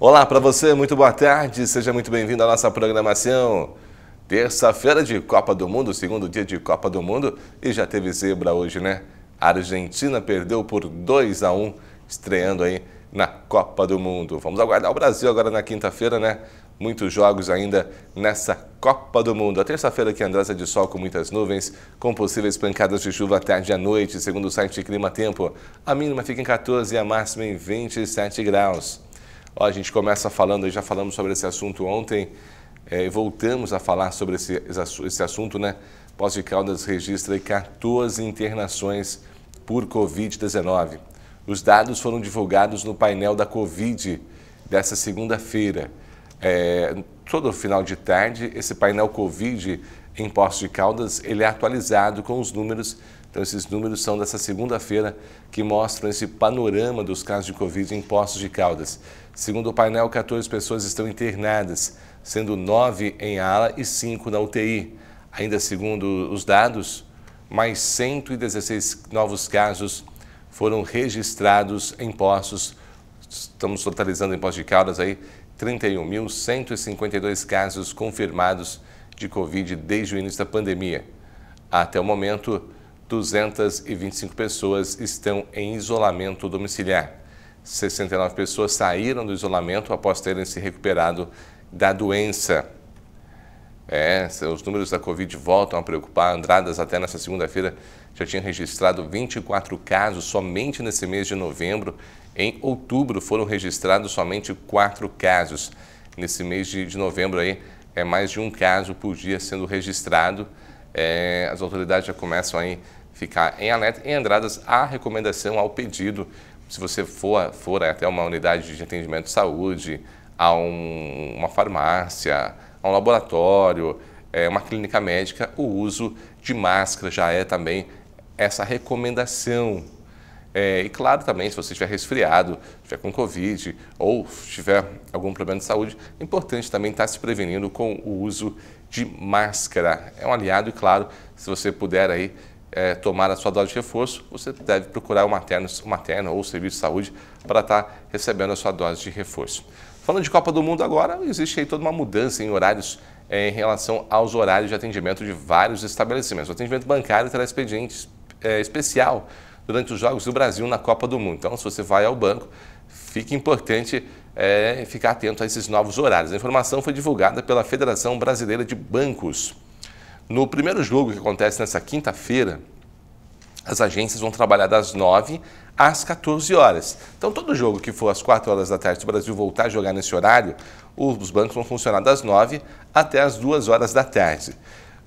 Olá para você, muito boa tarde, seja muito bem-vindo à nossa programação. Terça-feira de Copa do Mundo, segundo dia de Copa do Mundo, e já teve zebra hoje, né? A Argentina perdeu por 2 a 1 estreando aí na Copa do Mundo. Vamos aguardar o Brasil agora na quinta-feira, né? Muitos jogos ainda nessa Copa do Mundo. A terça-feira que é de sol com muitas nuvens, com possíveis pancadas de chuva à tarde e à noite, segundo o site Clima Tempo. A mínima fica em 14 e a máxima em 27 graus. Ó, a gente começa falando, já falamos sobre esse assunto ontem, é, voltamos a falar sobre esse, esse assunto, né? Pós de Caldas registra 14 internações por Covid-19. Os dados foram divulgados no painel da Covid dessa segunda-feira. É, todo final de tarde, esse painel Covid em Poços de Caldas, ele é atualizado com os números. Então, esses números são dessa segunda-feira que mostram esse panorama dos casos de Covid em Poços de Caldas. Segundo o painel, 14 pessoas estão internadas, sendo 9 em ala e 5 na UTI. Ainda segundo os dados, mais 116 novos casos foram registrados em Poços. Estamos totalizando em Poços de Caldas aí 31.152 casos confirmados de Covid desde o início da pandemia. Até o momento, 225 pessoas estão em isolamento domiciliar. 69 pessoas saíram do isolamento após terem se recuperado da doença. É, os números da Covid voltam a preocupar. Andradas, até nessa segunda-feira, já tinha registrado 24 casos somente nesse mês de novembro. Em outubro foram registrados somente 4 casos. Nesse mês de, de novembro aí, é, mais de um caso por dia sendo registrado. É, as autoridades já começam a ficar em alerta. Em Andradas, à recomendação ao pedido, se você for, for até uma unidade de atendimento de saúde, a um, uma farmácia, a um laboratório, é, uma clínica médica, o uso de máscara já é também essa recomendação é, e claro também, se você estiver resfriado, estiver com Covid ou tiver algum problema de saúde, é importante também estar se prevenindo com o uso de máscara. É um aliado e claro, se você puder aí é, tomar a sua dose de reforço, você deve procurar o materno, o materno ou o serviço de saúde para estar recebendo a sua dose de reforço. Falando de Copa do Mundo agora, existe aí toda uma mudança em horários é, em relação aos horários de atendimento de vários estabelecimentos. O atendimento bancário terá expediente é, especial durante os Jogos do Brasil na Copa do Mundo. Então, se você vai ao banco, fica importante é, ficar atento a esses novos horários. A informação foi divulgada pela Federação Brasileira de Bancos. No primeiro jogo que acontece nessa quinta-feira, as agências vão trabalhar das 9 às 14 horas. Então, todo jogo que for às 4 horas da tarde, se o Brasil voltar a jogar nesse horário, os bancos vão funcionar das 9 até as 2 horas da tarde.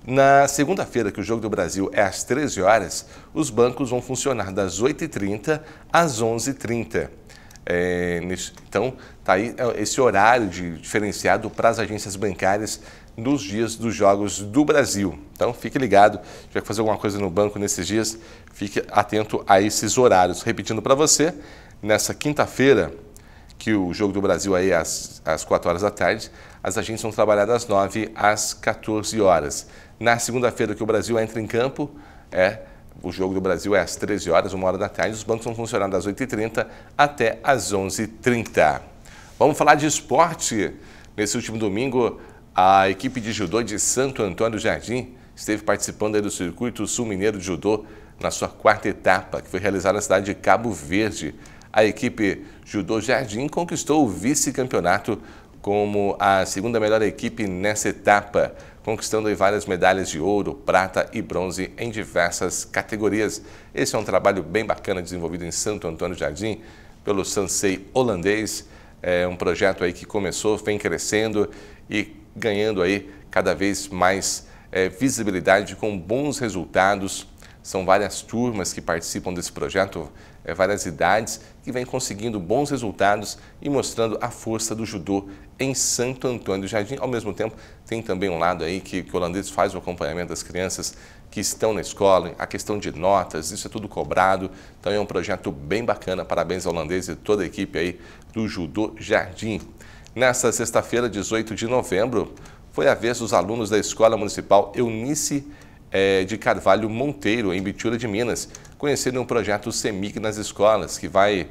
Na segunda-feira, que o Jogo do Brasil é às 13 horas, os bancos vão funcionar das 8h30 às 11h30. É, então, está aí é, esse horário de, diferenciado para as agências bancárias nos dias dos Jogos do Brasil. Então, fique ligado, se tiver que fazer alguma coisa no banco nesses dias, fique atento a esses horários. Repetindo para você, nessa quinta-feira, que o Jogo do Brasil é aí é às, às 4 horas da tarde, as agências vão trabalhar das 9 às 14 horas. Na segunda-feira que o Brasil entra em campo, é o jogo do Brasil é às 13 horas, uma hora da tarde. Os bancos vão funcionar das 8h30 até às 11h30. Vamos falar de esporte. Nesse último domingo, a equipe de judô de Santo Antônio do Jardim esteve participando do Circuito Sul Mineiro de Judô na sua quarta etapa, que foi realizada na cidade de Cabo Verde. A equipe Judô Jardim conquistou o vice-campeonato como a segunda melhor equipe nessa etapa, conquistando várias medalhas de ouro, prata e bronze em diversas categorias. Esse é um trabalho bem bacana desenvolvido em Santo Antônio Jardim pelo Sansei holandês. É um projeto aí que começou, vem crescendo e ganhando aí cada vez mais é, visibilidade com bons resultados são várias turmas que participam desse projeto, é, várias idades, que vêm conseguindo bons resultados e mostrando a força do judô em Santo Antônio do Jardim. Ao mesmo tempo, tem também um lado aí que, que o holandês faz o acompanhamento das crianças que estão na escola, a questão de notas, isso é tudo cobrado. Então é um projeto bem bacana. Parabéns ao holandês e toda a equipe aí do Judô Jardim. Nesta sexta-feira, 18 de novembro, foi a vez dos alunos da Escola Municipal Eunice é, de Carvalho Monteiro, em Bitura de Minas, conhecido um projeto CEMIC nas escolas, que, vai,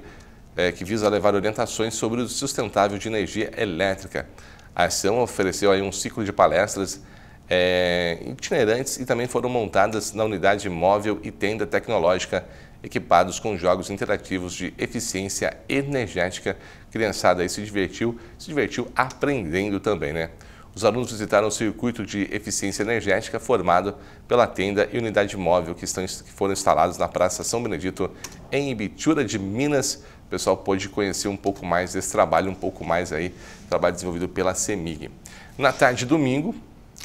é, que visa levar orientações sobre o sustentável de energia elétrica. A ação ofereceu aí um ciclo de palestras é, itinerantes e também foram montadas na unidade móvel e tenda tecnológica, equipados com jogos interativos de eficiência energética. Criançada aí se divertiu, se divertiu aprendendo também, né? Os alunos visitaram o circuito de eficiência energética formado pela tenda e unidade móvel que, estão, que foram instalados na Praça São Benedito, em Ibitura de Minas. O pessoal pôde conhecer um pouco mais desse trabalho, um pouco mais aí, trabalho desenvolvido pela CEMIG. Na tarde de domingo,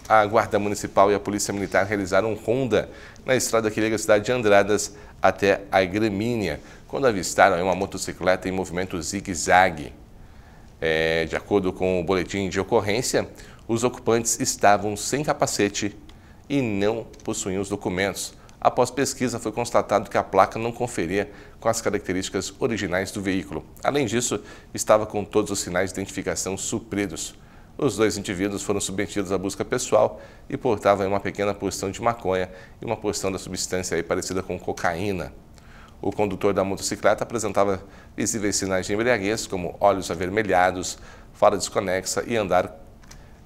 a Guarda Municipal e a Polícia Militar realizaram um ronda na estrada que liga a cidade de Andradas até a Gramínia, quando avistaram uma motocicleta em movimento zigue-zague. É, de acordo com o boletim de ocorrência, os ocupantes estavam sem capacete e não possuíam os documentos. Após pesquisa, foi constatado que a placa não conferia com as características originais do veículo. Além disso, estava com todos os sinais de identificação supridos. Os dois indivíduos foram submetidos à busca pessoal e portavam uma pequena porção de maconha e uma porção da substância parecida com cocaína. O condutor da motocicleta apresentava visíveis sinais de embriaguez, como olhos avermelhados, fala desconexa e andar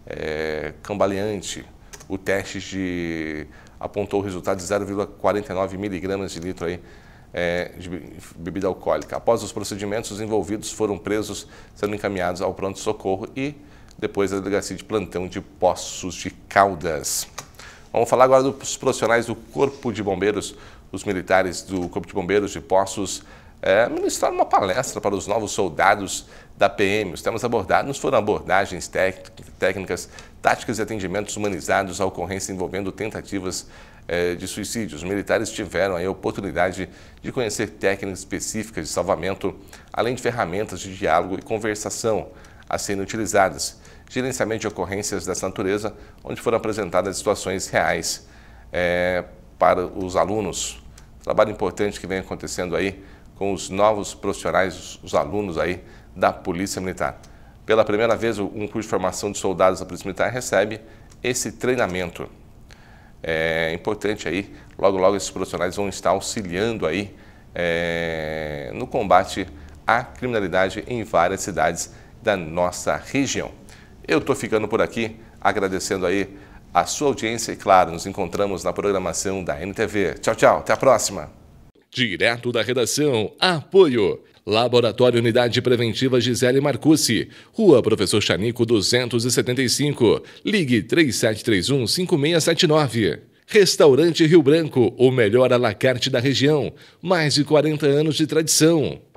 é, cambaleante. O teste de, apontou o resultado de 0,49 miligramas de litro aí, é, de bebida alcoólica. Após os procedimentos, os envolvidos foram presos, sendo encaminhados ao pronto-socorro e depois à delegacia de plantão de Poços de Caldas. Vamos falar agora dos profissionais do Corpo de Bombeiros os militares do Corpo de Bombeiros de Poços é, ministraram uma palestra para os novos soldados da PM. Os temas abordados foram abordagens técnicas, táticas e atendimentos humanizados à ocorrência envolvendo tentativas é, de suicídio. Os militares tiveram a oportunidade de conhecer técnicas específicas de salvamento, além de ferramentas de diálogo e conversação a serem utilizadas, gerenciamento de ocorrências dessa natureza, onde foram apresentadas situações reais é, para os alunos. Trabalho importante que vem acontecendo aí com os novos profissionais, os alunos aí da Polícia Militar. Pela primeira vez, um curso de formação de soldados da Polícia Militar recebe esse treinamento. É importante aí, logo logo esses profissionais vão estar auxiliando aí é, no combate à criminalidade em várias cidades da nossa região. Eu estou ficando por aqui, agradecendo aí a sua audiência e, é claro, nos encontramos na programação da NTV. Tchau, tchau, até a próxima. Direto da redação, apoio. Laboratório Unidade Preventiva Gisele Marcucci, Rua Professor Chanico 275, ligue 3731 5679. Restaurante Rio Branco, o melhor alacarte da região, mais de 40 anos de tradição.